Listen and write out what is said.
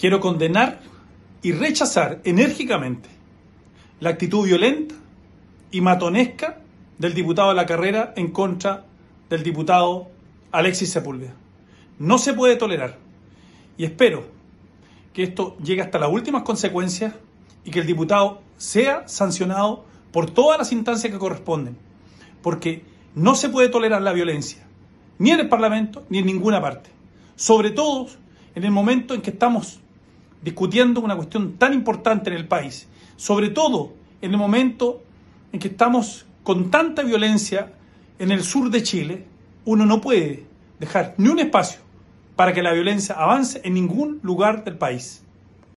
Quiero condenar y rechazar enérgicamente la actitud violenta y matonesca del diputado de la carrera en contra del diputado Alexis Sepúlveda. No se puede tolerar. Y espero que esto llegue hasta las últimas consecuencias y que el diputado sea sancionado por todas las instancias que corresponden. Porque no se puede tolerar la violencia, ni en el Parlamento, ni en ninguna parte. Sobre todo en el momento en que estamos discutiendo una cuestión tan importante en el país, sobre todo en el momento en que estamos con tanta violencia en el sur de Chile, uno no puede dejar ni un espacio para que la violencia avance en ningún lugar del país.